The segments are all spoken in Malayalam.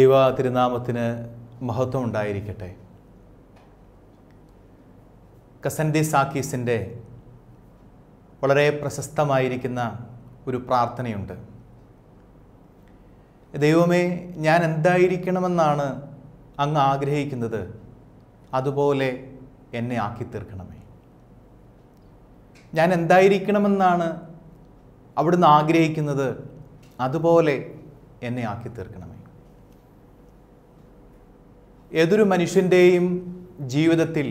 ദൈവ തിരുനാമത്തിന് മഹത്വം ഉണ്ടായിരിക്കട്ടെ കസൻഡി സാക്കീസിൻ്റെ വളരെ പ്രശസ്തമായിരിക്കുന്ന ഒരു പ്രാർത്ഥനയുണ്ട് ദൈവമേ ഞാൻ എന്തായിരിക്കണമെന്നാണ് അങ്ങ് ആഗ്രഹിക്കുന്നത് അതുപോലെ എന്നെ ആക്കി തീർക്കണമേ ഞാൻ എന്തായിരിക്കണമെന്നാണ് അവിടുന്ന് ആഗ്രഹിക്കുന്നത് അതുപോലെ എന്നെ ആക്കി തീർക്കണം ഏതൊരു മനുഷ്യൻ്റെയും ജീവിതത്തിൽ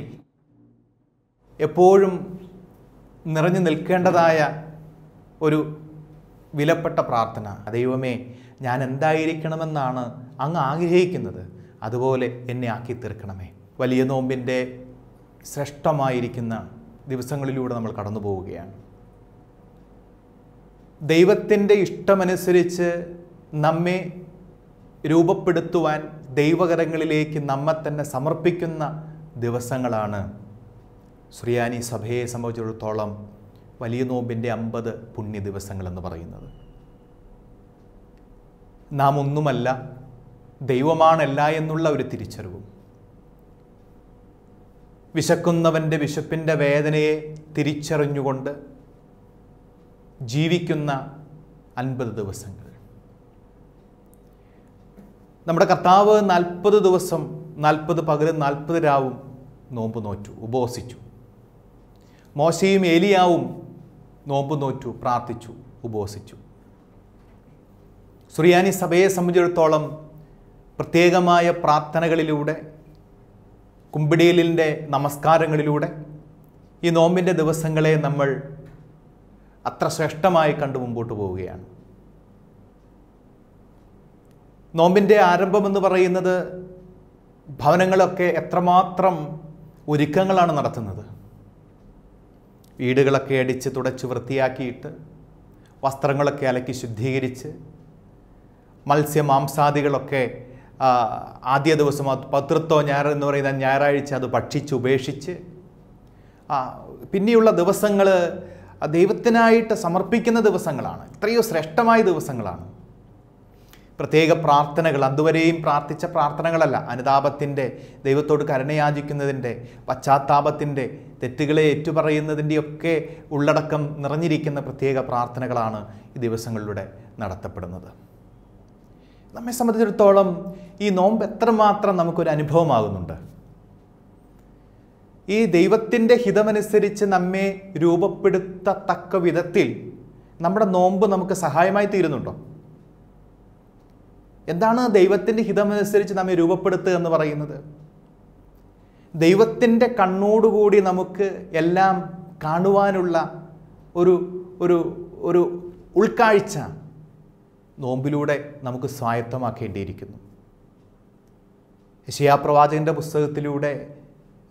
എപ്പോഴും നിറഞ്ഞു നിൽക്കേണ്ടതായ ഒരു വിലപ്പെട്ട പ്രാർത്ഥന ദൈവമേ ഞാൻ എന്തായിരിക്കണമെന്നാണ് അങ്ങ് ആഗ്രഹിക്കുന്നത് അതുപോലെ എന്നെ ആക്കി തീർക്കണമേ വലിയ നോമ്പിൻ്റെ ശ്രേഷ്ഠമായിരിക്കുന്ന ദിവസങ്ങളിലൂടെ നമ്മൾ കടന്നു പോവുകയാണ് ദൈവത്തിൻ്റെ ഇഷ്ടമനുസരിച്ച് നമ്മെ രൂപപ്പെടുത്തുവാൻ ദൈവകരങ്ങളിലേക്ക് നമ്മെ തന്നെ സമർപ്പിക്കുന്ന ദിവസങ്ങളാണ് സുറിയാനി സഭയെ സംബന്ധിച്ചിടത്തോളം വലിയ നോമ്പിൻ്റെ അമ്പത് പുണ്യ ദിവസങ്ങളെന്ന് പറയുന്നത് നാം ഒന്നുമല്ല ദൈവമാണല്ല എന്നുള്ള ഒരു തിരിച്ചറിവും വിശക്കുന്നവൻ്റെ വിശപ്പിൻ്റെ വേദനയെ തിരിച്ചറിഞ്ഞുകൊണ്ട് ജീവിക്കുന്ന അൻപത് ദിവസങ്ങൾ നമ്മുടെ കർത്താവ് നാൽപ്പത് ദിവസം നാൽപ്പത് പകരം നാൽപ്പത് രാവും നോമ്പ് നോറ്റു ഉപവസിച്ചു മോശയും ഏലിയാവും നോമ്പ് നോറ്റു പ്രാർത്ഥിച്ചു ഉപവസിച്ചു സുറിയാനി സഭയെ സംബന്ധിച്ചിടത്തോളം പ്രത്യേകമായ പ്രാർത്ഥനകളിലൂടെ കുമ്പിടിയലിൻ്റെ നമസ്കാരങ്ങളിലൂടെ ഈ നോമ്പിൻ്റെ ദിവസങ്ങളെ നമ്മൾ അത്ര ശ്രേഷ്ഠമായി കണ്ടു മുമ്പോട്ട് പോവുകയാണ് നോമ്പിൻ്റെ ആരംഭം എന്ന് പറയുന്നത് ഭവനങ്ങളൊക്കെ എത്രമാത്രം ഒരുക്കങ്ങളാണ് നടത്തുന്നത് വീടുകളൊക്കെ അടിച്ച് തുടച്ച് വൃത്തിയാക്കിയിട്ട് വസ്ത്രങ്ങളൊക്കെ അലക്കി ശുദ്ധീകരിച്ച് മത്സ്യമാംസാദികളൊക്കെ ആദ്യ ദിവസം പത്രത്തോ ഞായർ എന്ന് പറയുന്ന ഞായറാഴ്ച അത് ഭക്ഷിച്ച് ഉപേക്ഷിച്ച് പിന്നെയുള്ള ദിവസങ്ങൾ ദൈവത്തിനായിട്ട് സമർപ്പിക്കുന്ന ദിവസങ്ങളാണ് ഇത്രയോ ശ്രേഷ്ഠമായ ദിവസങ്ങളാണ് പ്രത്യേക പ്രാർത്ഥനകൾ അതുവരെയും പ്രാർത്ഥിച്ച പ്രാർത്ഥനകളല്ല അനുതാപത്തിൻ്റെ ദൈവത്തോട് കരുണയാചിക്കുന്നതിൻ്റെ പശ്ചാത്താപത്തിൻ്റെ തെറ്റുകളെ ഏറ്റുപറയുന്നതിൻ്റെയൊക്കെ ഉള്ളടക്കം നിറഞ്ഞിരിക്കുന്ന പ്രത്യേക പ്രാർത്ഥനകളാണ് ഈ ദിവസങ്ങളിലൂടെ നടത്തപ്പെടുന്നത് നമ്മെ സംബന്ധിച്ചിടത്തോളം ഈ നോമ്പ് എത്രമാത്രം നമുക്കൊരു അനുഭവമാകുന്നുണ്ട് ഈ ദൈവത്തിൻ്റെ ഹിതമനുസരിച്ച് നമ്മെ രൂപപ്പെടുത്തത്തക്ക വിധത്തിൽ നമ്മുടെ നോമ്പ് നമുക്ക് സഹായമായി തീരുന്നുണ്ടോ എന്താണ് ദൈവത്തിൻ്റെ ഹിതമനുസരിച്ച് നമ്മെ രൂപപ്പെടുത്തുക എന്ന് പറയുന്നത് ദൈവത്തിൻ്റെ കണ്ണോടുകൂടി നമുക്ക് എല്ലാം കാണുവാനുള്ള ഒരു ഒരു ഒരു ഉൾക്കാഴ്ച നോമ്പിലൂടെ നമുക്ക് സ്വായത്തമാക്കേണ്ടിയിരിക്കുന്നു യശയാപ്രവാചകൻ്റെ പുസ്തകത്തിലൂടെ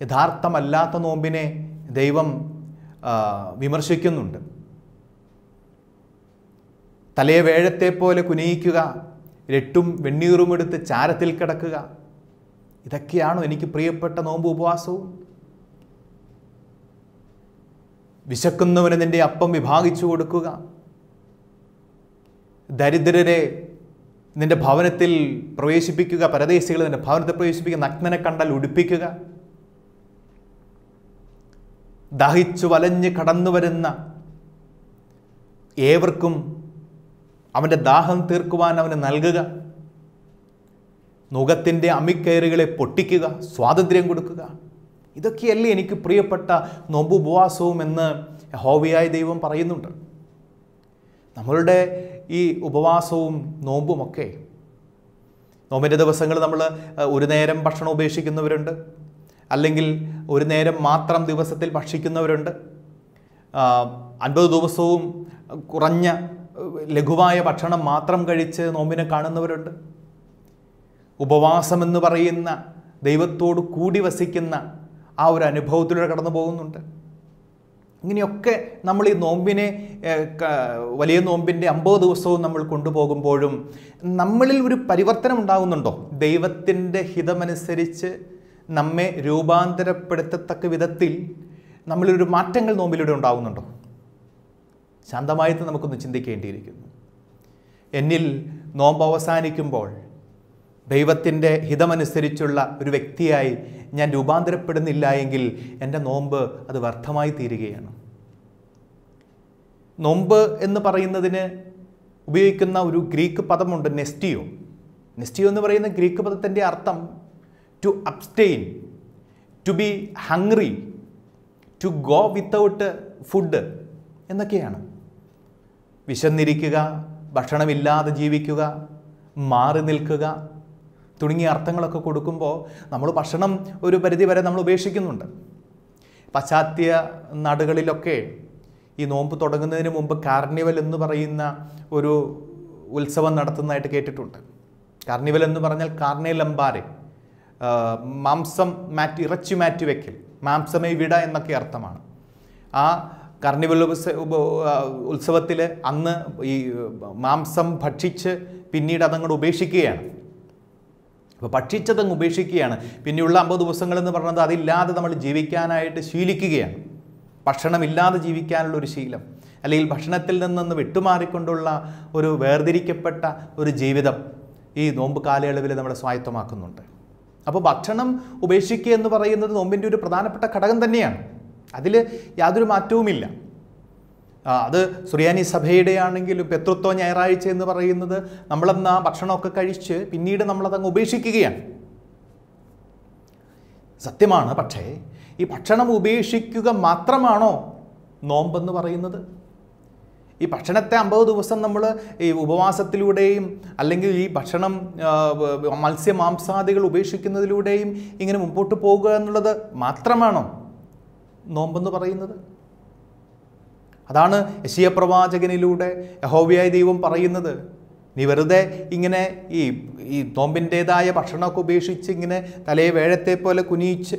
യഥാർത്ഥമല്ലാത്ത നോമ്പിനെ ദൈവം വിമർശിക്കുന്നുണ്ട് തലയെ വേഴത്തെ പോലെ കുനയിക്കുക രട്ടും വെണ്ണീറും എടുത്ത് ചാരത്തിൽ കിടക്കുക ഇതൊക്കെയാണോ എനിക്ക് പ്രിയപ്പെട്ട നോമ്പ് ഉപവാസവും വിശക്കുന്നവന് നിന്റെ അപ്പം വിഭാഗിച്ചു കൊടുക്കുക ദരിദ്രരെ നിന്റെ ഭവനത്തിൽ പ്രവേശിപ്പിക്കുക പരദേശികളെ നിന്റെ ഭവനത്തിൽ പ്രവേശിപ്പിക്കുക നഗ്നനെ കണ്ടാൽ ഉടുപ്പിക്കുക ദഹിച്ചു വലഞ്ഞ് കടന്നു വരുന്ന ഏവർക്കും അവൻ്റെ ദാഹം തീർക്കുവാൻ അവന് നൽകുക നുഖത്തിൻ്റെ അമിക്കയറുകളെ പൊട്ടിക്കുക സ്വാതന്ത്ര്യം കൊടുക്കുക ഇതൊക്കെയല്ലേ എനിക്ക് പ്രിയപ്പെട്ട ഉപവാസവും എന്ന് ഹോവിയായ ദൈവം പറയുന്നുണ്ട് നമ്മളുടെ ഈ ഉപവാസവും നോമ്പുമൊക്കെ നോമ്പിൻ്റെ ദിവസങ്ങൾ നമ്മൾ ഒരു നേരം ഭക്ഷണം ഉപേക്ഷിക്കുന്നവരുണ്ട് അല്ലെങ്കിൽ ഒരു നേരം മാത്രം ദിവസത്തിൽ ഭക്ഷിക്കുന്നവരുണ്ട് അൻപത് ദിവസവും കുറഞ്ഞ ലഘുവായ ഭക്ഷണം മാത്രം കഴിച്ച് നോമ്പിനെ കാണുന്നവരുണ്ട് ഉപവാസമെന്ന് പറയുന്ന ദൈവത്തോട് കൂടി വസിക്കുന്ന ആ ഒരു അനുഭവത്തിലൂടെ കടന്നു പോകുന്നുണ്ട് ഇങ്ങനെയൊക്കെ നമ്മൾ ഈ നോമ്പിനെ വലിയ നോമ്പിൻ്റെ അമ്പത് ദിവസവും നമ്മൾ കൊണ്ടുപോകുമ്പോഴും നമ്മളിൽ ഒരു പരിവർത്തനം ഉണ്ടാകുന്നുണ്ടോ ദൈവത്തിൻ്റെ ഹിതമനുസരിച്ച് നമ്മെ രൂപാന്തരപ്പെടുത്തത്തക്ക വിധത്തിൽ നമ്മളിലൊരു മാറ്റങ്ങൾ നോമ്പിലൂടെ ഉണ്ടാകുന്നുണ്ടോ ശാന്തമായിട്ട് നമുക്കൊന്ന് ചിന്തിക്കേണ്ടിയിരിക്കുന്നു എന്നിൽ നോമ്പ് അവസാനിക്കുമ്പോൾ ദൈവത്തിൻ്റെ ഹിതമനുസരിച്ചുള്ള ഒരു വ്യക്തിയായി ഞാൻ രൂപാന്തരപ്പെടുന്നില്ല എങ്കിൽ എൻ്റെ നോമ്പ് അത് വ്യർത്ഥമായി തീരുകയാണ് നോമ്പ് എന്ന് പറയുന്നതിന് ഉപയോഗിക്കുന്ന ഒരു ഗ്രീക്ക് പദമുണ്ട് നെസ്റ്റിയോ നെസ്റ്റിയോ എന്ന് പറയുന്ന ഗ്രീക്ക് പദത്തിൻ്റെ അർത്ഥം to abstain to be hungry to go without food എന്നൊക്കെയാണ് വിശന്നിരിക്കുക ഭക്ഷണമില്ലാതെ ജീവിക്കുക മാറി നിൽക്കുക തുടങ്ങിയ അർത്ഥങ്ങളൊക്കെ കൊടുക്കുമ്പോൾ നമ്മൾ ഭക്ഷണം ഒരു പരിധി വരെ നമ്മൾ ഉപേക്ഷിക്കുന്നുണ്ട് പശ്ചാത്യ നാടുകളിലൊക്കെ ഈ നോമ്പ് തുടങ്ങുന്നതിന് മുമ്പ് കാർണിവൽ എന്ന് പറയുന്ന ഒരു ഉത്സവം നടത്തുന്നതായിട്ട് കേട്ടിട്ടുണ്ട് കാർണിവൽ എന്ന് പറഞ്ഞാൽ കാർണേ ലംബാരെ മാംസം മാറ്റി ഇറച്ചി മാറ്റി വയ്ക്കൽ മാംസമേ വിട എന്നൊക്കെ അർത്ഥമാണ് ആ കർണിവൽ ഉത്സവത്തിൽ അന്ന് ഈ മാംസം ഭക്ഷിച്ച് പിന്നീട് അതങ്ങോട്ട് ഉപേക്ഷിക്കുകയാണ് അപ്പോൾ ഭക്ഷിച്ചതങ്ങ് ഉപേക്ഷിക്കുകയാണ് പിന്നെയുള്ള അമ്പത് ദിവസങ്ങളെന്ന് പറയുന്നത് അതില്ലാതെ നമ്മൾ ജീവിക്കാനായിട്ട് ശീലിക്കുകയാണ് ഭക്ഷണമില്ലാതെ ജീവിക്കാനുള്ള ഒരു ശീലം അല്ലെങ്കിൽ ഭക്ഷണത്തിൽ നിന്നൊന്ന് വിട്ടുമാറിക്കൊണ്ടുള്ള ഒരു വേർതിരിക്കപ്പെട്ട ഒരു ജീവിതം ഈ നോമ്പ് കാലയളവിൽ നമ്മളെ സ്വായത്തമാക്കുന്നുണ്ട് അപ്പോൾ ഭക്ഷണം ഉപേക്ഷിക്കുക എന്ന് പറയുന്നത് നോമ്പിൻ്റെ ഒരു പ്രധാനപ്പെട്ട ഘടകം തന്നെയാണ് അതിൽ യാതൊരു മാറ്റവുമില്ല അത് സുറിയാനി സഭയുടെ ആണെങ്കിലും പെത്രത്വ ഞായറാഴ്ച എന്ന് പറയുന്നത് നമ്മളെന്ന് ആ ഭക്ഷണമൊക്കെ കഴിച്ച് പിന്നീട് നമ്മളതങ്ങ് ഉപേക്ഷിക്കുകയാണ് സത്യമാണ് പക്ഷേ ഈ ഭക്ഷണം ഉപേക്ഷിക്കുക മാത്രമാണോ നോമ്പെന്ന് പറയുന്നത് ഈ ഭക്ഷണത്തെ അമ്പത് ദിവസം നമ്മൾ ഈ ഉപവാസത്തിലൂടെയും അല്ലെങ്കിൽ ഈ ഭക്ഷണം മത്സ്യമാംസാദികൾ ഉപേക്ഷിക്കുന്നതിലൂടെയും ഇങ്ങനെ മുമ്പോട്ട് പോകുക എന്നുള്ളത് മാത്രമാണോ നോമ്പെന്ന് പറയുന്നത് അതാണ് യശിയ പ്രവാചകനിലൂടെ യഹോബിയായ ദൈവം പറയുന്നത് നീ വെറുതെ ഇങ്ങനെ ഈ ഈ നോമ്പിൻ്റേതായ ഭക്ഷണമൊക്കെ ഉപേക്ഷിച്ച് ഇങ്ങനെ തലയെ വേഴത്തെ പോലെ കുനിയിച്ച്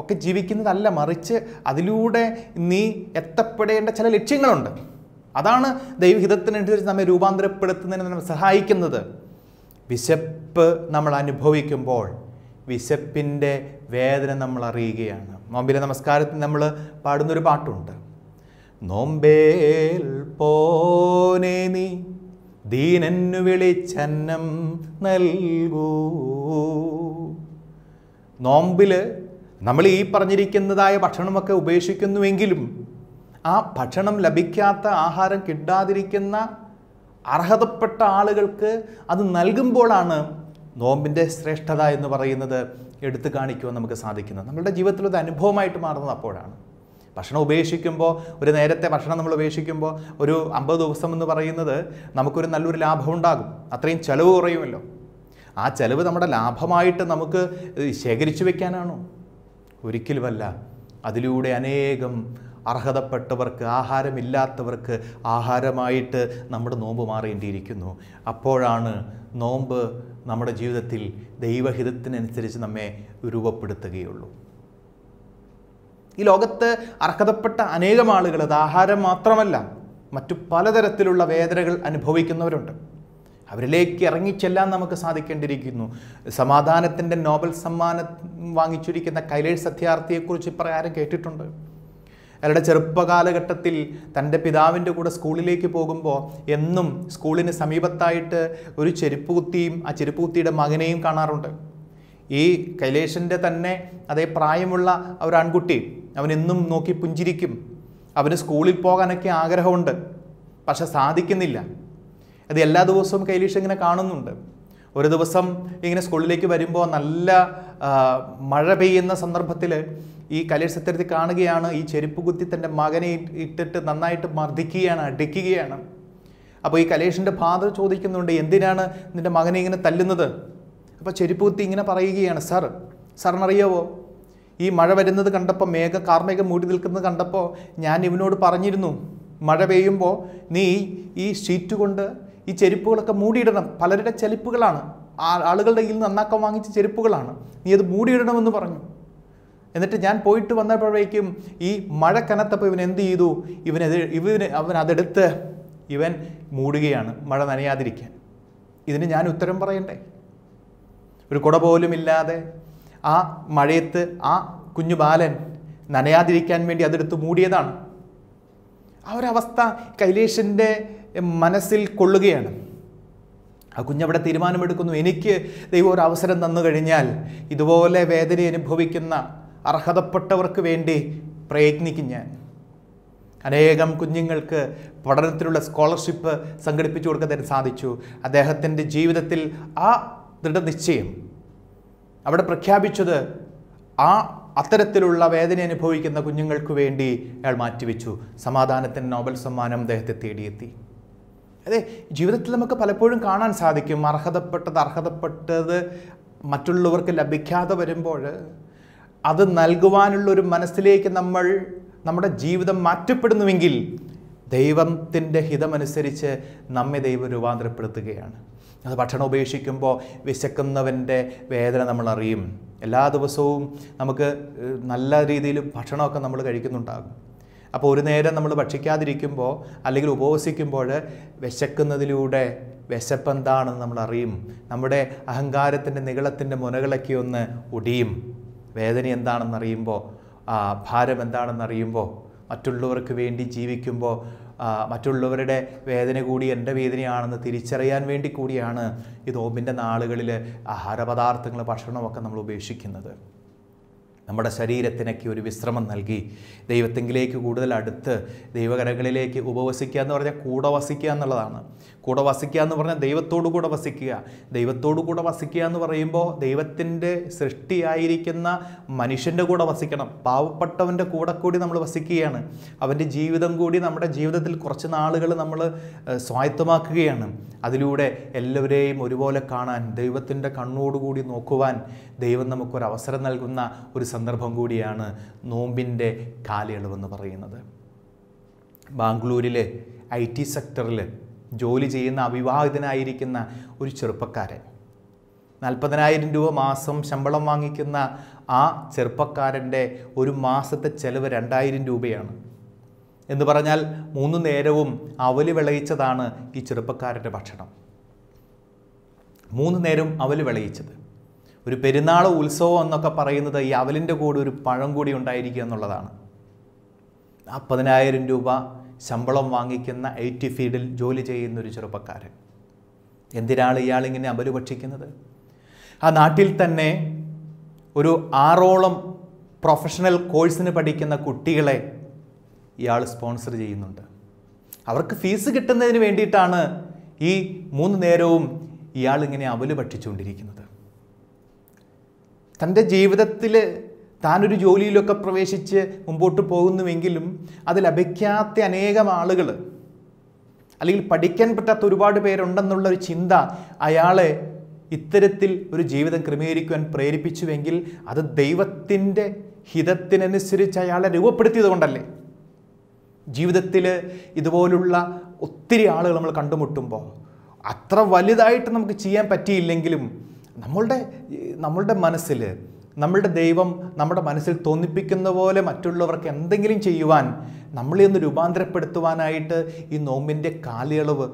ഒക്കെ ജീവിക്കുന്നതല്ല മറിച്ച് അതിലൂടെ നീ എത്തപ്പെടേണ്ട ചില ലക്ഷ്യങ്ങളുണ്ട് അതാണ് ദൈവഹിതത്തിനനുസരിച്ച് നമ്മെ രൂപാന്തരപ്പെടുത്തുന്നതിന് നമ്മെ സഹായിക്കുന്നത് വിശപ്പ് നമ്മൾ അനുഭവിക്കുമ്പോൾ വിശപ്പിൻ്റെ വേദന നമ്മൾ അറിയുകയാണ് നോമ്പിലെ നമസ്കാരത്തിൽ നമ്മൾ പാടുന്നൊരു പാട്ടുണ്ട് നോമ്പേൽ പോനെ നീ ദീനന്നു വിളിച്ചന്നം നൽകൂ നോമ്പിൽ നമ്മൾ ഈ പറഞ്ഞിരിക്കുന്നതായ ഭക്ഷണമൊക്കെ ഉപേക്ഷിക്കുന്നുവെങ്കിലും ആ ഭക്ഷണം ലഭിക്കാത്ത ആഹാരം കിട്ടാതിരിക്കുന്ന അർഹതപ്പെട്ട ആളുകൾക്ക് അത് നൽകുമ്പോഴാണ് നോമ്പിൻ്റെ ശ്രേഷ്ഠത എന്ന് പറയുന്നത് എടുത്തു കാണിക്കുവാൻ നമുക്ക് സാധിക്കുന്നത് നമ്മുടെ ജീവിതത്തിൽ ഒരു അനുഭവമായിട്ട് മാറുന്നത് അപ്പോഴാണ് ഭക്ഷണം ഉപേക്ഷിക്കുമ്പോൾ ഒരു നേരത്തെ ഭക്ഷണം നമ്മൾ ഉപേക്ഷിക്കുമ്പോൾ ഒരു അമ്പത് ദിവസം എന്ന് പറയുന്നത് നമുക്കൊരു നല്ലൊരു ലാഭം ഉണ്ടാകും അത്രയും ചിലവ് കുറയുമല്ലോ ആ ചിലവ് നമ്മുടെ ലാഭമായിട്ട് നമുക്ക് ശേഖരിച്ചു വെക്കാനാണോ ഒരിക്കലുമല്ല അതിലൂടെ അനേകം അർഹതപ്പെട്ടവർക്ക് ആഹാരമില്ലാത്തവർക്ക് ആഹാരമായിട്ട് നമ്മുടെ നോമ്പ് മാറേണ്ടിയിരിക്കുന്നു അപ്പോഴാണ് നോമ്പ് നമ്മുടെ ജീവിതത്തിൽ ദൈവഹിതത്തിനനുസരിച്ച് നമ്മെ രൂപപ്പെടുത്തുകയുള്ളൂ ഈ ലോകത്ത് അർഹതപ്പെട്ട അനേകം ആളുകൾ അത് ആഹാരം മാത്രമല്ല മറ്റു പലതരത്തിലുള്ള വേദനകൾ അനുഭവിക്കുന്നവരുണ്ട് അവരിലേക്ക് ഇറങ്ങിച്ചെല്ലാൻ നമുക്ക് സാധിക്കേണ്ടിയിരിക്കുന്നു സമാധാനത്തിൻ്റെ നോബൽ സമ്മാനം വാങ്ങിച്ചിരിക്കുന്ന കൈലേഷ് സത്യാർത്ഥിയെക്കുറിച്ച് പ്രകാരം കേട്ടിട്ടുണ്ട് അയാളുടെ ചെറുപ്പകാലഘട്ടത്തിൽ തൻ്റെ പിതാവിൻ്റെ കൂടെ സ്കൂളിലേക്ക് പോകുമ്പോൾ എന്നും സ്കൂളിന് സമീപത്തായിട്ട് ഒരു ചെരുപ്പ് കുത്തിയും ആ ചെരുപ്പ് കുത്തിയുടെ മകനെയും കാണാറുണ്ട് ഈ കൈലേഷൻ്റെ തന്നെ അതേ പ്രായമുള്ള ഒരു ആൺകുട്ടി അവൻ എന്നും നോക്കി പുഞ്ചിരിക്കും അവന് സ്കൂളിൽ പോകാനൊക്കെ ആഗ്രഹമുണ്ട് പക്ഷെ സാധിക്കുന്നില്ല അത് എല്ലാ ദിവസവും കൈലേഷ് ഇങ്ങനെ കാണുന്നുണ്ട് ഒരു ദിവസം ഇങ്ങനെ സ്കൂളിലേക്ക് വരുമ്പോൾ നല്ല മഴ പെയ്യുന്ന സന്ദർഭത്തിൽ ഈ കലേഷ് സത്യത്തിൽ കാണുകയാണ് ഈ ചെരുപ്പ് കുത്തി തൻ്റെ മകനെ ഇട്ടിട്ട് നന്നായിട്ട് മർദ്ദിക്കുകയാണ് അടിക്കുകയാണ് അപ്പോൾ ഈ കലേഷിൻ്റെ ഫാദർ ചോദിക്കുന്നുണ്ട് എന്തിനാണ് നിൻ്റെ മകനെ ഇങ്ങനെ തല്ലുന്നത് അപ്പോൾ ചെരുപ്പ് കുത്തി ഇങ്ങനെ പറയുകയാണ് സാർ സാറിനറിയാവോ ഈ മഴ വരുന്നത് കണ്ടപ്പോൾ മേഘ കാർമേഘം മൂടി നിൽക്കുന്നത് കണ്ടപ്പോൾ ഞാൻ ഇവനോട് പറഞ്ഞിരുന്നു മഴ പെയ്യുമ്പോൾ നീ ഈ ഷീറ്റ് കൊണ്ട് ഈ ചെരുപ്പുകളൊക്കെ മൂടിയിടണം പലരുടെ ചെലിപ്പുകളാണ് ആളുകളുടെ കയ്യിൽ നന്നാക്കം വാങ്ങിച്ച ചെരുപ്പുകളാണ് നീ അത് മൂടിയിടണമെന്ന് പറഞ്ഞു എന്നിട്ട് ഞാൻ പോയിട്ട് വന്നപ്പോഴേക്കും ഈ മഴ കനത്തപ്പോൾ ഇവൻ എന്ത് ചെയ്തു ഇവനത് ഇവന് അവൻ അതെടുത്ത് ഇവൻ മൂടുകയാണ് മഴ നനയാതിരിക്കാൻ ഇതിന് ഞാൻ ഉത്തരം പറയണ്ടേ ഒരു കുട പോലും ഇല്ലാതെ ആ മഴയത്ത് ആ കുഞ്ഞു ബാലൻ നനയാതിരിക്കാൻ വേണ്ടി അതെടുത്ത് മൂടിയതാണ് ആ ഒരവസ്ഥ കൈലേഷിൻ്റെ മനസ്സിൽ കൊള്ളുകയാണ് ആ കുഞ്ഞവിടെ തീരുമാനമെടുക്കുന്നു എനിക്ക് ദൈവം ഒരു അവസരം തന്നു കഴിഞ്ഞാൽ ഇതുപോലെ വേദന അനുഭവിക്കുന്ന അർഹതപ്പെട്ടവർക്ക് വേണ്ടി പ്രയത്നിക്കും ഞാൻ അനേകം കുഞ്ഞുങ്ങൾക്ക് പഠനത്തിലുള്ള സ്കോളർഷിപ്പ് സംഘടിപ്പിച്ചു കൊടുക്കാൻ സാധിച്ചു അദ്ദേഹത്തിൻ്റെ ജീവിതത്തിൽ ആ ദൃഢനിശ്ചയം അവിടെ പ്രഖ്യാപിച്ചത് ആ അത്തരത്തിലുള്ള വേദന അനുഭവിക്കുന്ന കുഞ്ഞുങ്ങൾക്ക് വേണ്ടി അയാൾ മാറ്റിവെച്ചു സമാധാനത്തിന് നോബൽ സമ്മാനം അദ്ദേഹത്തെ തേടിയെത്തി അതെ ജീവിതത്തിൽ നമുക്ക് പലപ്പോഴും കാണാൻ സാധിക്കും അർഹതപ്പെട്ടത് അർഹതപ്പെട്ടത് മറ്റുള്ളവർക്ക് ലഭിക്കാതെ വരുമ്പോൾ അത് നൽകുവാനുള്ള ഒരു മനസ്സിലേക്ക് നമ്മൾ നമ്മുടെ ജീവിതം മാറ്റപ്പെടുന്നുവെങ്കിൽ ദൈവത്തിൻ്റെ ഹിതമനുസരിച്ച് നമ്മെ ദൈവം രൂപാന്തരപ്പെടുത്തുകയാണ് അത് ഭക്ഷണം ഉപേക്ഷിക്കുമ്പോൾ വിശക്കുന്നവൻ്റെ വേദന നമ്മൾ അറിയും എല്ലാ ദിവസവും നമുക്ക് നല്ല രീതിയിൽ ഭക്ഷണമൊക്കെ നമ്മൾ കഴിക്കുന്നുണ്ടാകും അപ്പോൾ ഒരു നേരം നമ്മൾ ഭക്ഷിക്കാതിരിക്കുമ്പോൾ അല്ലെങ്കിൽ ഉപവസിക്കുമ്പോൾ വിശക്കുന്നതിലൂടെ വിശപ്പെന്താണെന്ന് നമ്മൾ അറിയും നമ്മുടെ അഹങ്കാരത്തിൻ്റെ നികളത്തിൻ്റെ മുനകളൊക്കെ ഒന്ന് ഒടിയും വേദന എന്താണെന്നറിയുമ്പോൾ ഭാരം എന്താണെന്നറിയുമ്പോൾ മറ്റുള്ളവർക്ക് വേണ്ടി ജീവിക്കുമ്പോൾ മറ്റുള്ളവരുടെ വേദന കൂടി എൻ്റെ വേദനയാണെന്ന് തിരിച്ചറിയാൻ വേണ്ടി കൂടിയാണ് ഈ നോമ്പിൻ്റെ നാളുകളിൽ ആഹാരപദാർത്ഥങ്ങൾ ഭക്ഷണമൊക്കെ നമ്മൾ ഉപേക്ഷിക്കുന്നത് നമ്മുടെ ശരീരത്തിനൊക്കെ ഒരു വിശ്രമം നൽകി ദൈവത്തെങ്കിലേക്ക് കൂടുതൽ അടുത്ത് ദൈവകരകളിലേക്ക് ഉപവസിക്കുക എന്ന് പറഞ്ഞാൽ കൂടെ വസിക്കുക എന്നുള്ളതാണ് കൂടെ വസിക്കുക എന്ന് പറഞ്ഞാൽ ദൈവത്തോടു കൂടെ വസിക്കുക ദൈവത്തോടു കൂടെ വസിക്കുക എന്ന് പറയുമ്പോൾ ദൈവത്തിൻ്റെ സൃഷ്ടിയായിരിക്കുന്ന മനുഷ്യൻ്റെ കൂടെ വസിക്കണം പാവപ്പെട്ടവൻ്റെ കൂടെ കൂടി നമ്മൾ വസിക്കുകയാണ് അവൻ്റെ ജീവിതം കൂടി നമ്മുടെ ജീവിതത്തിൽ കുറച്ച് നാളുകൾ നമ്മൾ സ്വായത്തമാക്കുകയാണ് അതിലൂടെ എല്ലാവരെയും ഒരുപോലെ കാണാൻ ദൈവത്തിൻ്റെ കണ്ണോടുകൂടി നോക്കുവാൻ ദൈവം നമുക്കൊരവസരം നൽകുന്ന ഒരു സന്ദർഭം കൂടിയാണ് നോമ്പിൻ്റെ കാലയളവെന്ന് പറയുന്നത് ബാംഗ്ലൂരിലെ ഐ ടി സെക്ടറിൽ ജോലി ചെയ്യുന്ന അവിവാഹിതനായിരിക്കുന്ന ഒരു ചെറുപ്പക്കാരൻ നാൽപ്പതിനായിരം രൂപ മാസം ശമ്പളം വാങ്ങിക്കുന്ന ആ ചെറുപ്പക്കാരൻ്റെ ഒരു മാസത്തെ ചെലവ് രണ്ടായിരം രൂപയാണ് എന്ന് പറഞ്ഞാൽ മൂന്ന് നേരവും അവല് വിളയിച്ചതാണ് ഈ ചെറുപ്പക്കാരൻ്റെ ഭക്ഷണം മൂന്ന് നേരം അവല് വിളയിച്ചത് ഒരു പെരുന്നാൾ ഉത്സവം എന്നൊക്കെ പറയുന്നത് ഈ അവലിൻ്റെ കൂടെ ഒരു പഴം കൂടി ഉണ്ടായിരിക്കുക എന്നുള്ളതാണ് നാൽപ്പതിനായിരം രൂപ ശമ്പളം വാങ്ങിക്കുന്ന ഐ ടി ഫീൽഡിൽ ജോലി ചെയ്യുന്ന ഒരു ചെറുപ്പക്കാരൻ എന്തിനാണ് ഇയാളിങ്ങനെ അപരുപക്ഷിക്കുന്നത് ആ നാട്ടിൽ തന്നെ ഒരു ആറോളം പ്രൊഫഷണൽ കോഴ്സിന് പഠിക്കുന്ന കുട്ടികളെ ഇയാൾ സ്പോൺസർ ചെയ്യുന്നുണ്ട് അവർക്ക് ഫീസ് കിട്ടുന്നതിന് വേണ്ടിയിട്ടാണ് ഈ മൂന്ന് നേരവും ഇയാളിങ്ങനെ അവല് ഭക്ഷിച്ചുകൊണ്ടിരിക്കുന്നത് തൻ്റെ ജീവിതത്തിൽ താനൊരു ജോലിയിലൊക്കെ പ്രവേശിച്ച് മുമ്പോട്ട് പോകുന്നുവെങ്കിലും അത് ലഭിക്കാത്ത അനേകം ആളുകൾ അല്ലെങ്കിൽ പഠിക്കാൻ പറ്റാത്ത ഒരുപാട് പേരുണ്ടെന്നുള്ളൊരു ചിന്ത അയാളെ ഇത്തരത്തിൽ ഒരു ജീവിതം ക്രമീകരിക്കുവാൻ പ്രേരിപ്പിച്ചുവെങ്കിൽ അത് ദൈവത്തിൻ്റെ ഹിതത്തിനനുസരിച്ച് അയാളെ രൂപപ്പെടുത്തിയത് കൊണ്ടല്ലേ ജീവിതത്തിൽ ഇതുപോലുള്ള ഒത്തിരി ആളുകൾ നമ്മൾ കണ്ടുമുട്ടുമ്പോൾ അത്ര വലുതായിട്ട് നമുക്ക് ചെയ്യാൻ പറ്റിയില്ലെങ്കിലും നമ്മളുടെ നമ്മളുടെ മനസ്സിൽ നമ്മളുടെ ദൈവം നമ്മുടെ മനസ്സിൽ തോന്നിപ്പിക്കുന്ന പോലെ മറ്റുള്ളവർക്ക് എന്തെങ്കിലും ചെയ്യുവാൻ നമ്മളെ ഒന്ന് രൂപാന്തരപ്പെടുത്തുവാനായിട്ട് ഈ നോമ്പിൻ്റെ കാലയളവ്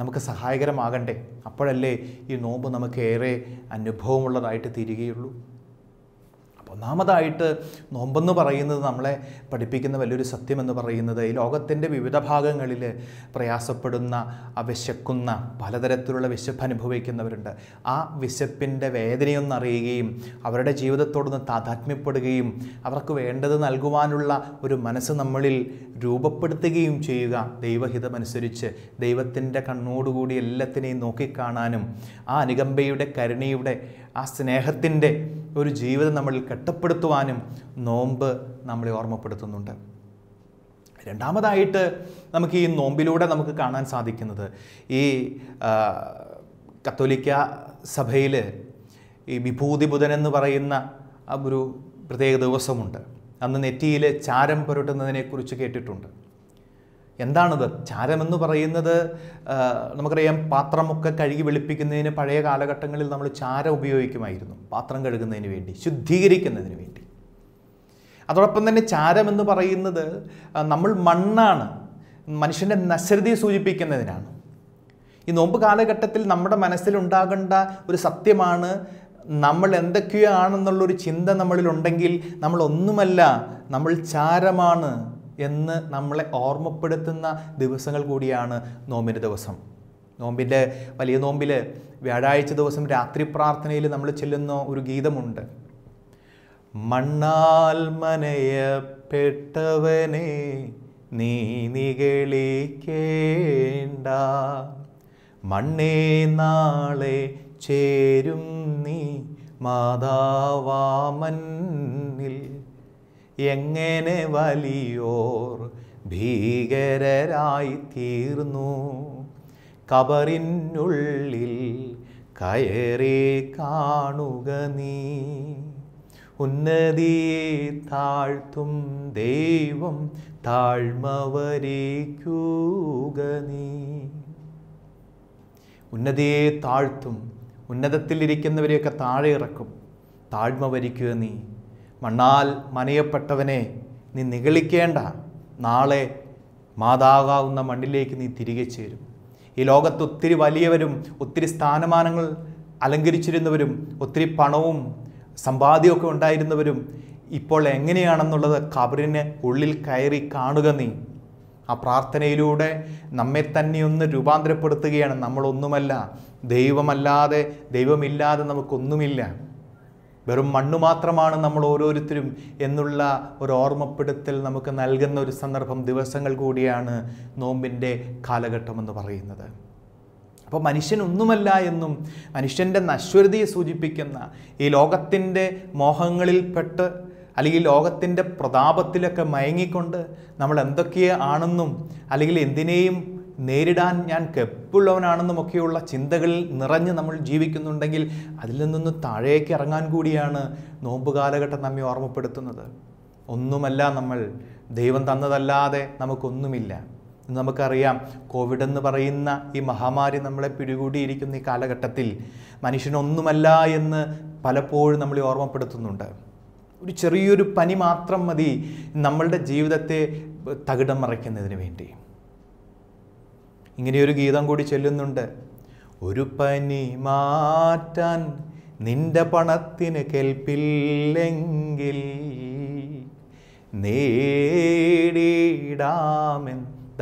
നമുക്ക് സഹായകരമാകണ്ടേ അപ്പോഴല്ലേ ഈ നോമ്പ് നമുക്ക് ഏറെ അനുഭവമുള്ളതായിട്ട് തീരുകയുള്ളൂ ഒന്നാമതായിട്ട് നോമ്പെന്ന് പറയുന്നത് നമ്മളെ പഠിപ്പിക്കുന്ന വലിയൊരു സത്യമെന്ന് പറയുന്നത് ഈ ലോകത്തിൻ്റെ വിവിധ ഭാഗങ്ങളിൽ പ്രയാസപ്പെടുന്ന വിശക്കുന്ന പലതരത്തിലുള്ള വിശപ്പ് അനുഭവിക്കുന്നവരുണ്ട് ആ വിശപ്പിൻ്റെ വേദനയൊന്നറിയുകയും അവരുടെ ജീവിതത്തോടൊന്ന് താതാത്മ്യപ്പെടുകയും അവർക്ക് വേണ്ടത് നൽകുവാനുള്ള ഒരു മനസ്സ് നമ്മളിൽ രൂപപ്പെടുത്തുകയും ചെയ്യുക ദൈവഹിതമനുസരിച്ച് ദൈവത്തിൻ്റെ കണ്ണോടുകൂടി എല്ലാത്തിനെയും നോക്കിക്കാണാനും ആ അനുകമ്പയുടെ കരുണയുടെ ആ സ്നേഹത്തിൻ്റെ ഒരു ജീവിതം നമ്മളിൽ കെട്ടപ്പെടുത്തുവാനും നോമ്പ് നമ്മളെ ഓർമ്മപ്പെടുത്തുന്നുണ്ട് രണ്ടാമതായിട്ട് നമുക്ക് ഈ നോമ്പിലൂടെ നമുക്ക് കാണാൻ സാധിക്കുന്നത് ഈ കത്തോലിക്ക സഭയിൽ ഈ വിഭൂതിബുധൻ എന്ന് പറയുന്ന ഒരു പ്രത്യേക ദിവസമുണ്ട് അന്ന് നെറ്റിയിൽ ചാരം പുരട്ടുന്നതിനെക്കുറിച്ച് കേട്ടിട്ടുണ്ട് എന്താണത് ചാരമെന്ന് പറയുന്നത് നമുക്കറിയാം പാത്രമൊക്കെ കഴുകി വെളുപ്പിക്കുന്നതിന് പഴയ കാലഘട്ടങ്ങളിൽ നമ്മൾ ചാരം ഉപയോഗിക്കുമായിരുന്നു പാത്രം കഴുകുന്നതിന് വേണ്ടി ശുദ്ധീകരിക്കുന്നതിന് വേണ്ടി അതോടൊപ്പം തന്നെ ചാരം എന്ന് പറയുന്നത് നമ്മൾ മണ്ണാണ് മനുഷ്യൻ്റെ നശ്രതി സൂചിപ്പിക്കുന്നതിനാണ് ഈ നോമ്പ് കാലഘട്ടത്തിൽ നമ്മുടെ മനസ്സിലുണ്ടാകേണ്ട ഒരു സത്യമാണ് നമ്മൾ എന്തൊക്കെയാണെന്നുള്ളൊരു ചിന്ത നമ്മളിലുണ്ടെങ്കിൽ നമ്മളൊന്നുമല്ല നമ്മൾ ചാരമാണ് എന്ന് നമ്മളെ ഓർമ്മപ്പെടുത്തുന്ന ദിവസങ്ങൾ കൂടിയാണ് നോമ്പിൻ്റെ ദിവസം നോമ്പിൻ്റെ വലിയ നോമ്പിൽ വ്യാഴാഴ്ച ദിവസം രാത്രി പ്രാർത്ഥനയിൽ നമ്മൾ ചെല്ലുന്ന ഒരു ഗീതമുണ്ട് മണ്ണാൽ മനയപ്പെട്ടവനെ നീ നികളിക്കേണ്ട മണ്ണേ നാളെ ചേരും നീ മാതാവാമന്നിൽ എങ്ങനെ വലിയോർ ഭീകരരായി തീർന്നു കബറിനുള്ളിൽ കയറി കാണുക നീ ഉന്നതിയെ താഴ്ത്തും ദൈവം താഴ്മവരേക്കുക നീ ഉന്നതിയെ താഴ്ത്തും ഉന്നതത്തിലിരിക്കുന്നവരെയൊക്കെ താഴെ ഇറക്കും താഴ്മ വരിക്കുക നീ മണ്ണാൽ മനയപ്പെട്ടവനെ നീ നികളിക്കേണ്ട നാളെ മാതാകാവുന്ന മണ്ണിലേക്ക് നീ തിരികെ ചേരും ഈ ലോകത്ത് ഒത്തിരി വലിയവരും ഒത്തിരി സ്ഥാനമാനങ്ങൾ അലങ്കരിച്ചിരുന്നവരും ഒത്തിരി പണവും സമ്പാദ്യമൊക്കെ ഉണ്ടായിരുന്നവരും ഇപ്പോൾ എങ്ങനെയാണെന്നുള്ളത് കബറിന് ഉള്ളിൽ കയറി കാണുക നീ ആ പ്രാർത്ഥനയിലൂടെ നമ്മെ തന്നെ ഒന്ന് രൂപാന്തരപ്പെടുത്തുകയാണ് നമ്മളൊന്നുമല്ല ദൈവമല്ലാതെ ദൈവമില്ലാതെ നമുക്കൊന്നുമില്ല വെറും മണ്ണ് മാത്രമാണ് നമ്മൾ ഓരോരുത്തരും എന്നുള്ള ഒരു ഓർമ്മപ്പെടുത്തൽ നമുക്ക് നൽകുന്ന ഒരു സന്ദർഭം ദിവസങ്ങൾ കൂടിയാണ് നോമ്പിൻ്റെ കാലഘട്ടമെന്ന് പറയുന്നത് അപ്പോൾ മനുഷ്യൻ ഒന്നുമല്ല എന്നും മനുഷ്യൻ്റെ നശ്വരതയെ സൂചിപ്പിക്കുന്ന ഈ ലോകത്തിൻ്റെ മോഹങ്ങളിൽപ്പെട്ട് അല്ലെങ്കിൽ ലോകത്തിൻ്റെ പ്രതാപത്തിലൊക്കെ മയങ്ങിക്കൊണ്ട് നമ്മൾ എന്തൊക്കെ ആണെന്നും അല്ലെങ്കിൽ എന്തിനേയും നേരിടാൻ ഞാൻ കെപ്പുള്ളവനാണെന്നുമൊക്കെയുള്ള ചിന്തകളിൽ നിറഞ്ഞ് നമ്മൾ ജീവിക്കുന്നുണ്ടെങ്കിൽ അതിൽ നിന്നൊന്ന് താഴേക്ക് ഇറങ്ങാൻ കൂടിയാണ് നോമ്പ് കാലഘട്ടം നമ്മെ ഓർമ്മപ്പെടുത്തുന്നത് ഒന്നുമല്ല നമ്മൾ ദൈവം തന്നതല്ലാതെ നമുക്കൊന്നുമില്ല നമുക്കറിയാം കോവിഡ് എന്ന് പറയുന്ന ഈ മഹാമാരി നമ്മളെ പിടികൂടിയിരിക്കുന്ന ഈ കാലഘട്ടത്തിൽ മനുഷ്യനൊന്നുമല്ല എന്ന് പലപ്പോഴും നമ്മളെ ഓർമ്മപ്പെടുത്തുന്നുണ്ട് ഒരു ചെറിയൊരു പനി മാത്രം മതി നമ്മളുടെ ജീവിതത്തെ തകിടം മറയ്ക്കുന്നതിന് വേണ്ടി ഇങ്ങനെയൊരു ഗീതം കൂടി ചെല്ലുന്നുണ്ട് ഒരു പനി മാറ്റാൻ നിന്റെ പണത്തിന് കെൽപ്പില്ലെങ്കിൽ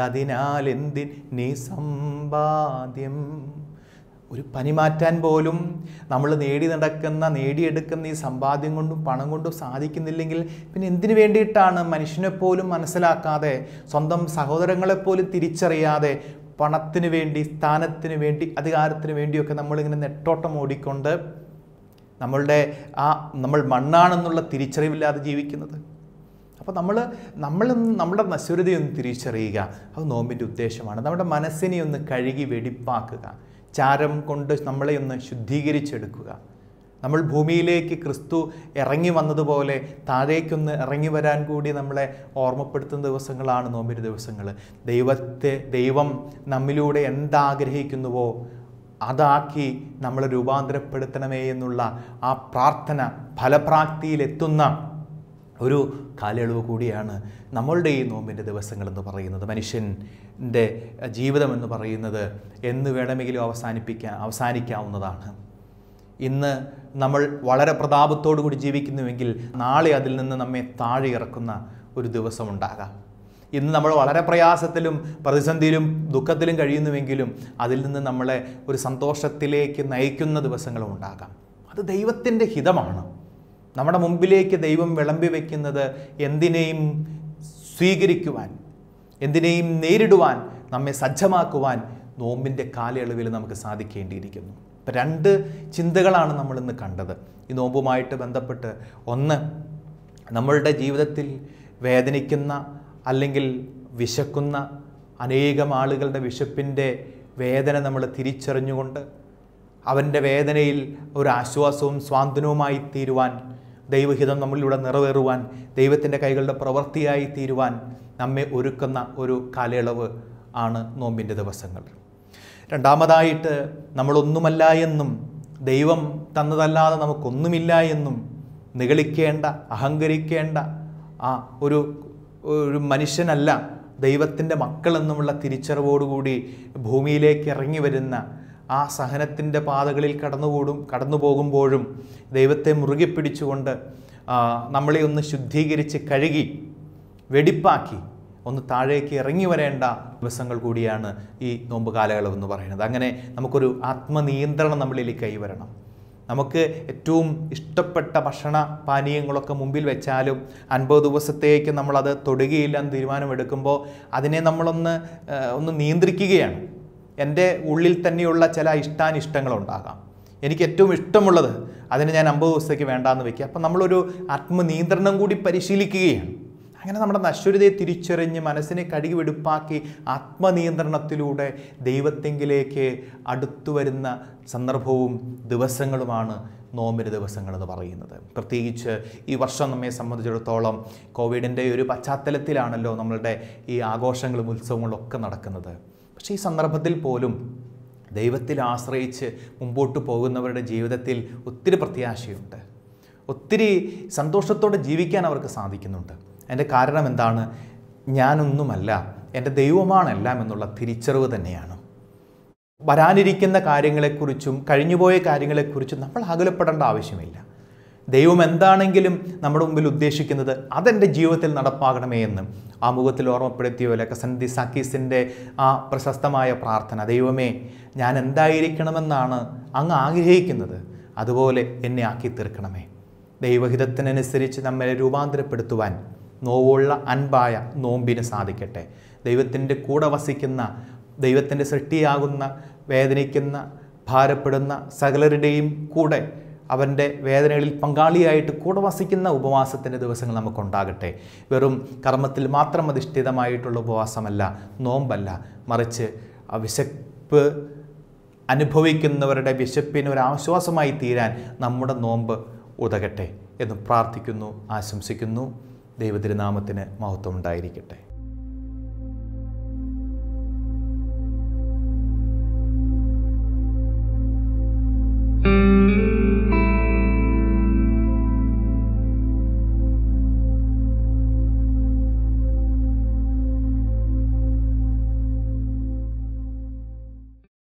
അതിനാൽ എന്തിൻ നീ സമ്പാദ്യം ഒരു പനി മാറ്റാൻ പോലും നമ്മൾ നേടി നടക്കുന്ന നേടിയെടുക്കുന്ന ഈ സമ്പാദ്യം കൊണ്ടും പണം കൊണ്ടും സാധിക്കുന്നില്ലെങ്കിൽ പിന്നെ എന്തിനു വേണ്ടിയിട്ടാണ് മനുഷ്യനെപ്പോലും മനസ്സിലാക്കാതെ സ്വന്തം സഹോദരങ്ങളെപ്പോലും തിരിച്ചറിയാതെ പണത്തിന് വേണ്ടി സ്ഥാനത്തിന് വേണ്ടി അധികാരത്തിന് വേണ്ടിയൊക്കെ നമ്മളിങ്ങനെ നെട്ടോട്ടം ഓടിക്കൊണ്ട് നമ്മളുടെ ആ നമ്മൾ മണ്ണാണെന്നുള്ള തിരിച്ചറിവില്ലാതെ ജീവിക്കുന്നത് അപ്പോൾ നമ്മൾ നമ്മൾ നമ്മുടെ നശ്വരതയൊന്ന് തിരിച്ചറിയുക അത് നോമ്പിൻ്റെ ഉദ്ദേശമാണ് നമ്മുടെ മനസ്സിനെ ഒന്ന് കഴുകി വെടിപ്പാക്കുക ചാരം കൊണ്ട് നമ്മളെ ഒന്ന് ശുദ്ധീകരിച്ചെടുക്കുക നമ്മൾ ഭൂമിയിലേക്ക് ക്രിസ്തു ഇറങ്ങി വന്നതുപോലെ താഴേക്കൊന്ന് ഇറങ്ങി വരാൻ കൂടി നമ്മളെ ഓർമ്മപ്പെടുത്തുന്ന ദിവസങ്ങളാണ് നോമ്പിരി ദിവസങ്ങൾ ദൈവത്തെ ദൈവം നമ്മിലൂടെ എന്താഗ്രഹിക്കുന്നുവോ അതാക്കി നമ്മൾ രൂപാന്തരപ്പെടുത്തണമേ എന്നുള്ള ആ പ്രാർത്ഥന ഫലപ്രാപ്തിയിലെത്തുന്ന ഒരു കാലയളവ് കൂടിയാണ് നമ്മളുടെ ഈ നോമ്പിൻ്റെ ദിവസങ്ങളെന്ന് പറയുന്നത് മനുഷ്യൻ്റെ ജീവിതമെന്ന് പറയുന്നത് എന്ന് വേണമെങ്കിലും അവസാനിപ്പിക്കാൻ അവസാനിക്കാവുന്നതാണ് ഇന്ന് നമ്മൾ വളരെ പ്രതാപത്തോടു കൂടി ജീവിക്കുന്നുവെങ്കിൽ നാളെ അതിൽ നിന്ന് നമ്മെ താഴെ ഇറക്കുന്ന ഒരു ദിവസമുണ്ടാകാം ഇന്ന് നമ്മൾ വളരെ പ്രയാസത്തിലും പ്രതിസന്ധിയിലും ദുഃഖത്തിലും കഴിയുന്നുവെങ്കിലും അതിൽ നിന്ന് നമ്മളെ ഒരു സന്തോഷത്തിലേക്ക് നയിക്കുന്ന ദിവസങ്ങളും ഉണ്ടാകാം അത് ദൈവത്തിൻ്റെ ഹിതമാണ് നമ്മുടെ മുമ്പിലേക്ക് ദൈവം വിളമ്പി വയ്ക്കുന്നത് എന്തിനേയും സ്വീകരിക്കുവാൻ എന്തിനേയും നേരിടുവാൻ നമ്മെ സജ്ജമാക്കുവാൻ നോമ്പിൻ്റെ കാലയളവിൽ നമുക്ക് സാധിക്കേണ്ടിയിരിക്കുന്നു അപ്പം രണ്ട് ചിന്തകളാണ് നമ്മൾ ഇന്ന് കണ്ടത് ഈ നോമ്പുമായിട്ട് ബന്ധപ്പെട്ട് ഒന്ന് നമ്മളുടെ ജീവിതത്തിൽ വേദനിക്കുന്ന അല്ലെങ്കിൽ വിശക്കുന്ന അനേകം ആളുകളുടെ വിശപ്പിൻ്റെ വേദന നമ്മൾ തിരിച്ചറിഞ്ഞുകൊണ്ട് അവൻ്റെ വേദനയിൽ ഒരു ആശ്വാസവും സ്വാന്തനവുമായി തീരുവാൻ ദൈവഹിതം നമ്മളിലൂടെ നിറവേറുവാൻ ദൈവത്തിൻ്റെ കൈകളുടെ പ്രവൃത്തിയായി തീരുവാൻ നമ്മെ ഒരുക്കുന്ന ഒരു കാലയളവ് ആണ് നോമ്പിൻ്റെ ദിവസങ്ങൾ രണ്ടാമതായിട്ട് നമ്മളൊന്നുമല്ല എന്നും ദൈവം തന്നതല്ലാതെ നമുക്കൊന്നുമില്ല എന്നും നിഗളിക്കേണ്ട അഹങ്കരിക്കേണ്ട ആ ഒരു ഒരു മനുഷ്യനല്ല ദൈവത്തിൻ്റെ മക്കളെന്നുമുള്ള തിരിച്ചറിവോടുകൂടി ഭൂമിയിലേക്ക് ഇറങ്ങി വരുന്ന ആ സഹനത്തിൻ്റെ പാതകളിൽ കടന്നുകൂടും കടന്നു പോകുമ്പോഴും ദൈവത്തെ മുറുകെ പിടിച്ചുകൊണ്ട് നമ്മളെ ഒന്ന് ശുദ്ധീകരിച്ച് കഴുകി വെടിപ്പാക്കി ഒന്ന് താഴേക്ക് ഇറങ്ങി വരേണ്ട ദിവസങ്ങൾ കൂടിയാണ് ഈ നോമ്പ് കാലയളവ് എന്ന് പറയുന്നത് അങ്ങനെ നമുക്കൊരു ആത്മനിയന്ത്രണം നമ്മളിലേക്ക് കൈവരണം നമുക്ക് ഏറ്റവും ഇഷ്ടപ്പെട്ട ഭക്ഷണ പാനീയങ്ങളൊക്കെ മുമ്പിൽ വെച്ചാലും അൻപത് ദിവസത്തേക്ക് നമ്മളത് തൊടുകയില്ല എന്ന് തീരുമാനമെടുക്കുമ്പോൾ അതിനെ നമ്മളൊന്ന് ഒന്ന് നിയന്ത്രിക്കുകയാണ് എൻ്റെ ഉള്ളിൽ തന്നെയുള്ള ചില ഇഷ്ടാനിഷ്ടങ്ങളുണ്ടാകാം എനിക്ക് ഏറ്റവും ഇഷ്ടമുള്ളത് അതിന് ഞാൻ അമ്പത് ദിവസത്തേക്ക് വേണ്ടാന്ന് വയ്ക്കുക അപ്പം നമ്മളൊരു ആത്മനിയന്ത്രണം കൂടി പരിശീലിക്കുകയാണ് അങ്ങനെ നമ്മുടെ നശ്വരതയെ തിരിച്ചറിഞ്ഞ് മനസ്സിനെ കഴുകിവെടുപ്പാക്കി ആത്മനിയന്ത്രണത്തിലൂടെ ദൈവത്തെങ്കിലേക്ക് അടുത്തു വരുന്ന സന്ദർഭവും ദിവസങ്ങളുമാണ് നോമ്പിന് ദിവസങ്ങളെന്ന് പറയുന്നത് പ്രത്യേകിച്ച് ഈ വർഷം നമ്മെ സംബന്ധിച്ചിടത്തോളം കോവിഡിൻ്റെ ഒരു പശ്ചാത്തലത്തിലാണല്ലോ നമ്മളുടെ ഈ ആഘോഷങ്ങളും ഉത്സവങ്ങളും ഒക്കെ നടക്കുന്നത് പക്ഷേ ഈ സന്ദർഭത്തിൽ പോലും ദൈവത്തിൽ ആശ്രയിച്ച് മുമ്പോട്ട് പോകുന്നവരുടെ ജീവിതത്തിൽ ഒത്തിരി പ്രത്യാശയുണ്ട് ഒത്തിരി സന്തോഷത്തോടെ ജീവിക്കാൻ അവർക്ക് സാധിക്കുന്നുണ്ട് അതിൻ്റെ കാരണം എന്താണ് ഞാനൊന്നുമല്ല എൻ്റെ ദൈവമാണെല്ലാം എന്നുള്ള തിരിച്ചറിവ് തന്നെയാണ് വരാനിരിക്കുന്ന കാര്യങ്ങളെക്കുറിച്ചും കഴിഞ്ഞുപോയ കാര്യങ്ങളെക്കുറിച്ചും നമ്മൾ അകലപ്പെടേണ്ട ആവശ്യമില്ല ദൈവം എന്താണെങ്കിലും നമ്മുടെ മുമ്പിൽ ഉദ്ദേശിക്കുന്നത് അതെൻ്റെ ജീവിതത്തിൽ നടപ്പാകണമേ എന്ന് ആ മുഖത്തിൽ ഓർമ്മപ്പെടുത്തിയ പോലെ കസന്തി സാക്കീസിൻ്റെ ആ പ്രശസ്തമായ പ്രാർത്ഥന ദൈവമേ ഞാൻ എന്തായിരിക്കണമെന്നാണ് അങ്ങ് ആഗ്രഹിക്കുന്നത് അതുപോലെ എന്നെ ആക്കി തീർക്കണമേ ദൈവഹിതത്തിനനുസരിച്ച് നമ്മളെ രൂപാന്തരപ്പെടുത്തുവാൻ നോവുള്ള അൻപായ നോമ്പിന് സാധിക്കട്ടെ ദൈവത്തിൻ്റെ കൂടെ വസിക്കുന്ന ദൈവത്തിൻ്റെ സൃഷ്ടിയാകുന്ന വേദനിക്കുന്ന ഭാരപ്പെടുന്ന സകലരുടെയും കൂടെ അവൻ്റെ വേദനകളിൽ പങ്കാളിയായിട്ട് കൂടെ വസിക്കുന്ന ഉപവാസത്തിൻ്റെ ദിവസങ്ങൾ നമുക്കുണ്ടാകട്ടെ വെറും കർമ്മത്തിൽ മാത്രം അധിഷ്ഠിതമായിട്ടുള്ള ഉപവാസമല്ല നോമ്പല്ല മറിച്ച് വിശപ്പ് അനുഭവിക്കുന്നവരുടെ വിശപ്പിന് ഒരു ആശ്വാസമായി തീരാൻ നമ്മുടെ നോമ്പ് ഉതകട്ടെ എന്ന് പ്രാർത്ഥിക്കുന്നു ആശംസിക്കുന്നു നാമത്തിന് മഹത്വം ഉണ്ടായിരിക്കട്ടെ